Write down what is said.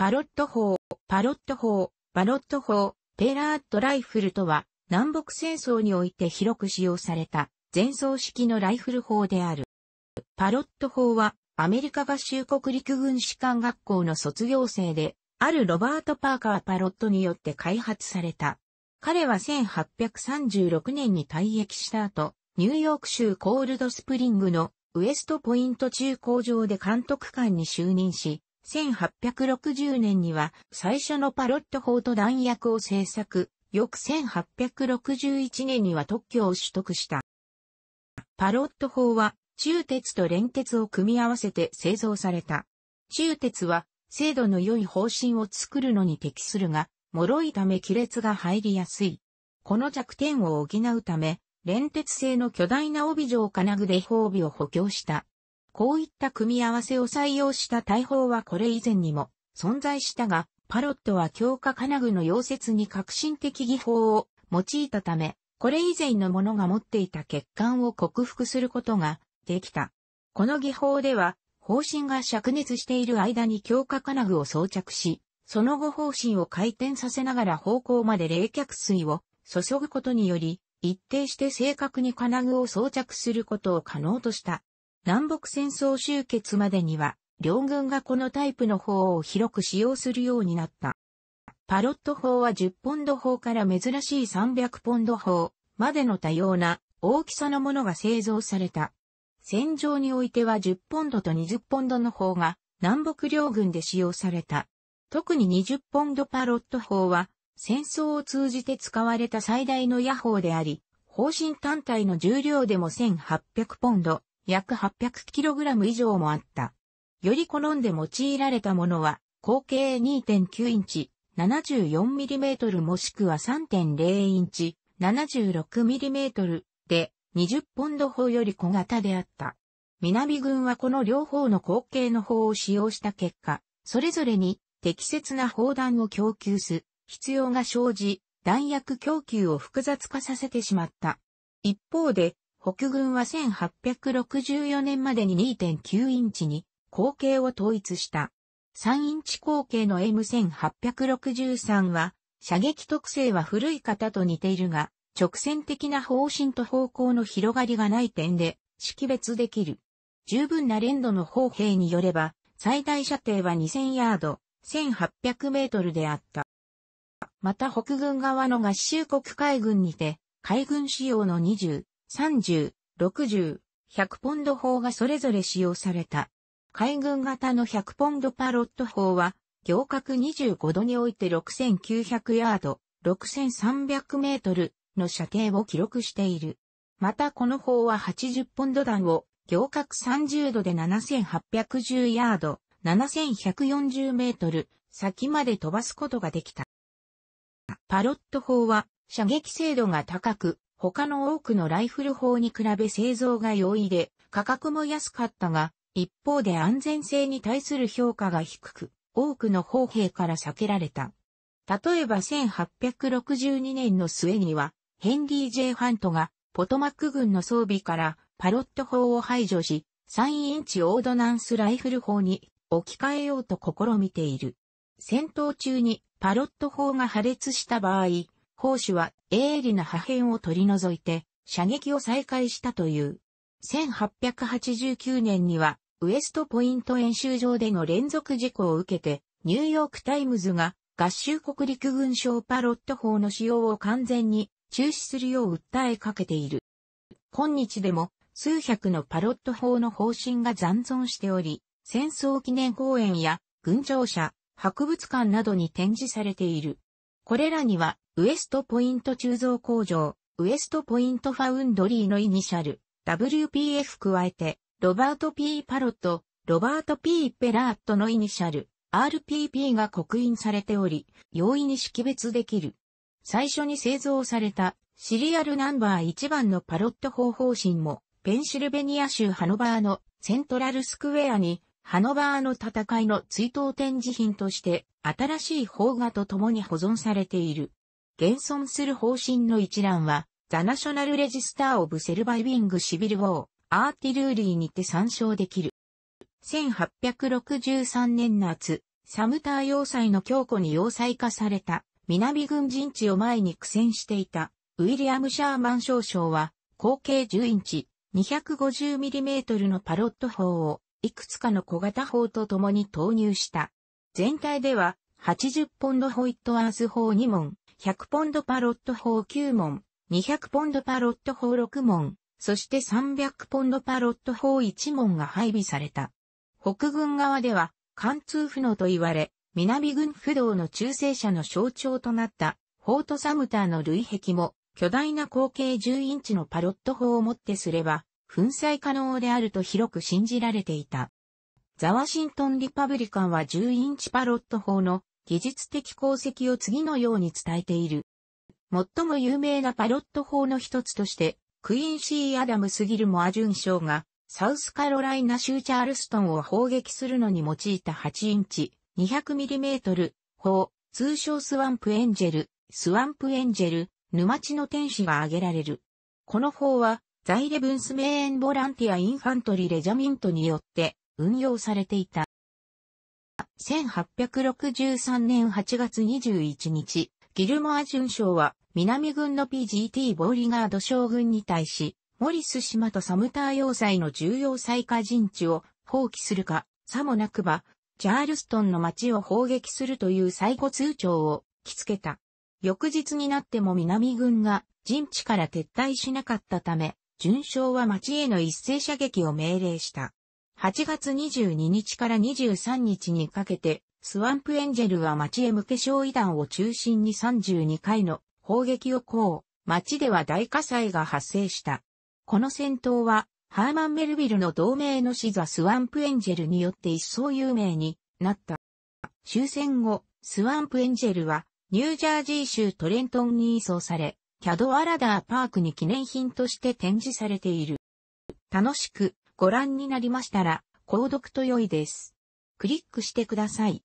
パロット砲、パロット砲、パロット砲、ペラーットライフルとは、南北戦争において広く使用された、前奏式のライフル砲である。パロット砲は、アメリカ合衆国陸軍士官学校の卒業生で、あるロバート・パーカー・パロットによって開発された。彼は1836年に退役した後、ニューヨーク州コールドスプリングのウエストポイント中工場で監督官に就任し、1860年には最初のパロット砲と弾薬を製作、翌1861年には特許を取得した。パロット砲は中鉄と連鉄を組み合わせて製造された。中鉄は精度の良い方針を作るのに適するが、脆いため亀裂が入りやすい。この弱点を補うため、連鉄製の巨大な帯状金具で砲尾を補強した。こういった組み合わせを採用した大砲はこれ以前にも存在したが、パロットは強化金具の溶接に革新的技法を用いたため、これ以前のものが持っていた欠陥を克服することができた。この技法では、方針が灼熱している間に強化金具を装着し、その後方針を回転させながら方向まで冷却水を注ぐことにより、一定して正確に金具を装着することを可能とした。南北戦争終結までには、両軍がこのタイプの砲を広く使用するようになった。パロット砲は10ポンド砲から珍しい300ポンド砲までの多様な大きさのものが製造された。戦場においては10ポンドと20ポンドの砲が南北両軍で使用された。特に20ポンドパロット砲は戦争を通じて使われた最大の野砲であり、方針単体の重量でも1800ポンド、約 800kg 以上もあった。より好んで用いられたものは、口径2.9インチ、74mm もしくは3.0インチ、76mm で20ポンド砲より小型であった。南軍はこの両方の口径の砲を使用した結果、それぞれに適切な砲弾を供給す必要が生じ、弾薬供給を複雑化させてしまった。一方で、北軍は1864年までに2.9インチに口径を統一した。3インチ口径の M1863 は、射撃特性は古い型と似ているが、直線的な方針と方向の広がりがない点で識別できる。十分な連度の砲兵によれば、最大射程は2000ヤード、1800メートルであった。また北軍側の合衆国海軍にて、海軍仕様の20、30、60、100ポンド砲がそれぞれ使用された。海軍型の100ポンドパロット砲は、行角25度において6900ヤード、6300メートルの射程を記録している。またこの砲は80ポンド弾を、行角30度で7810ヤード、7140メートル先まで飛ばすことができた。パロット砲は射撃精度が高く、他の多くのライフル砲に比べ製造が容易で、価格も安かったが、一方で安全性に対する評価が低く、多くの砲兵から避けられた。例えば1862年の末には、ヘンリー・ジェイ・ハントが、ポトマック軍の装備からパロット砲を排除し、3インチオードナンスライフル砲に置き換えようと試みている。戦闘中にパロット砲が破裂した場合、砲手は鋭利な破片を取り除いて射撃を再開したという。1889年にはウエストポイント演習場での連続事故を受けてニューヨークタイムズが合衆国陸軍省パロット砲の使用を完全に中止するよう訴えかけている。今日でも数百のパロット砲の方針が残存しており、戦争記念公園や軍庁舎、博物館などに展示されている。これらには、ウエストポイント鋳造工場、ウエストポイントファウンドリーのイニシャル、WPF 加えて、ロバート・ P・ パロット、ロバート・ P・ ペラートのイニシャル、RPP が刻印されており、容易に識別できる。最初に製造されたシリアルナンバー1番のパロット方法針も、ペンシルベニア州ハノバーのセントラルスクエアにハノバーの戦いの追悼展示品として、新しい邦画と共に保存されている。現存する方針の一覧は、ザナショナルレジスターオブセルバイビングシビルウォー、アーティルーリーにて参照できる。1863年夏、サムター要塞の強固に要塞化された、南軍陣地を前に苦戦していた、ウィリアム・シャーマン少将は、口径10インチ、250mm のパロット砲を、いくつかの小型砲と共に投入した。全体では、80ポンドホイットアース砲2門、100ポンドパロット砲9門、200ポンドパロット砲6門、そして300ポンドパロット砲1門が配備された。北軍側では、貫通不能と言われ、南軍不動の中性者の象徴となった、フォートサムターの類壁も、巨大な口径10インチのパロット砲をもってすれば、粉砕可能であると広く信じられていた。ザワシントンリパブリカンは10インチパロット砲の技術的功績を次のように伝えている。最も有名なパロット砲の一つとして、クイーン・シー・アダムス・ギルモアン将が、サウスカロライナ州チャールストンを砲撃するのに用いた8インチ、200mm 砲、通称スワンプエンジェル、スワンプエンジェル、沼地の天使が挙げられる。この砲は、ザイレブンスメーンボランティアインファントリレジャミントによって運用されていた。1863年8月21日、ギルモア巡将は南軍の PGT ボーリガード将軍に対し、モリス島とサムター要塞の重要再化陣地を放棄するか、さもなくば、チャールストンの町を砲撃するという最後通帳を着付けた。翌日になっても南軍が陣地から撤退しなかったため、順将は町への一斉射撃を命令した。8月22日から23日にかけて、スワンプエンジェルは町へ向け焼夷弾を中心に32回の砲撃を行う、町では大火災が発生した。この戦闘は、ハーマン・メルビルの同盟の死座スワンプエンジェルによって一層有名になった。終戦後、スワンプエンジェルは、ニュージャージー州トレントンに移送され、キャドアラダーパークに記念品として展示されている。楽しくご覧になりましたら、購読と良いです。クリックしてください。